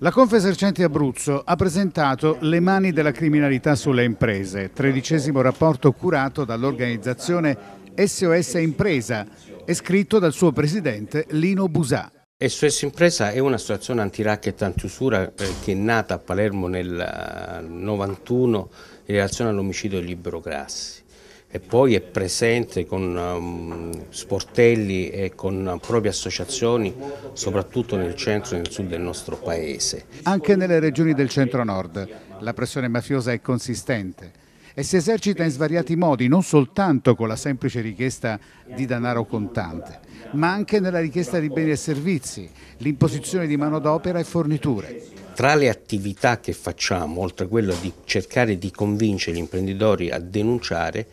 La Confesercenti Abruzzo ha presentato Le mani della criminalità sulle imprese, tredicesimo rapporto curato dall'organizzazione SOS Impresa e scritto dal suo presidente Lino Busà. SOS Impresa è un'associazione anti-racket anti-usura eh, che è nata a Palermo nel 91 eh, in relazione all'omicidio di Libero Grassi e poi è presente con um, sportelli e con um, proprie associazioni soprattutto nel centro e nel sud del nostro paese. Anche nelle regioni del centro-nord la pressione mafiosa è consistente e si esercita in svariati modi, non soltanto con la semplice richiesta di denaro contante, ma anche nella richiesta di beni e servizi, l'imposizione di manodopera e forniture. Tra le attività che facciamo, oltre a quello di cercare di convincere gli imprenditori a denunciare,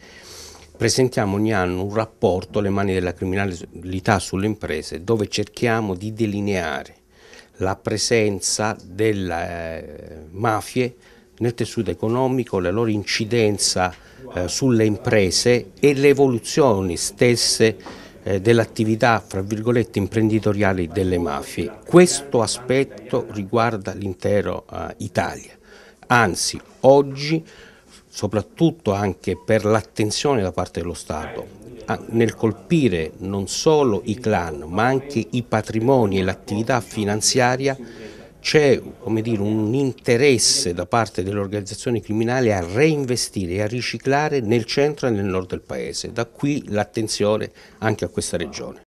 presentiamo ogni anno un rapporto alle mani della criminalità sulle imprese dove cerchiamo di delineare la presenza delle eh, mafie nel tessuto economico, la loro incidenza eh, sulle imprese e le evoluzioni stesse eh, fra virgolette, imprenditoriale delle mafie. Questo aspetto riguarda l'intera eh, Italia, anzi oggi soprattutto anche per l'attenzione da parte dello Stato nel colpire non solo i clan ma anche i patrimoni e l'attività finanziaria c'è un interesse da parte delle organizzazioni criminali a reinvestire e a riciclare nel centro e nel nord del paese, da qui l'attenzione anche a questa regione.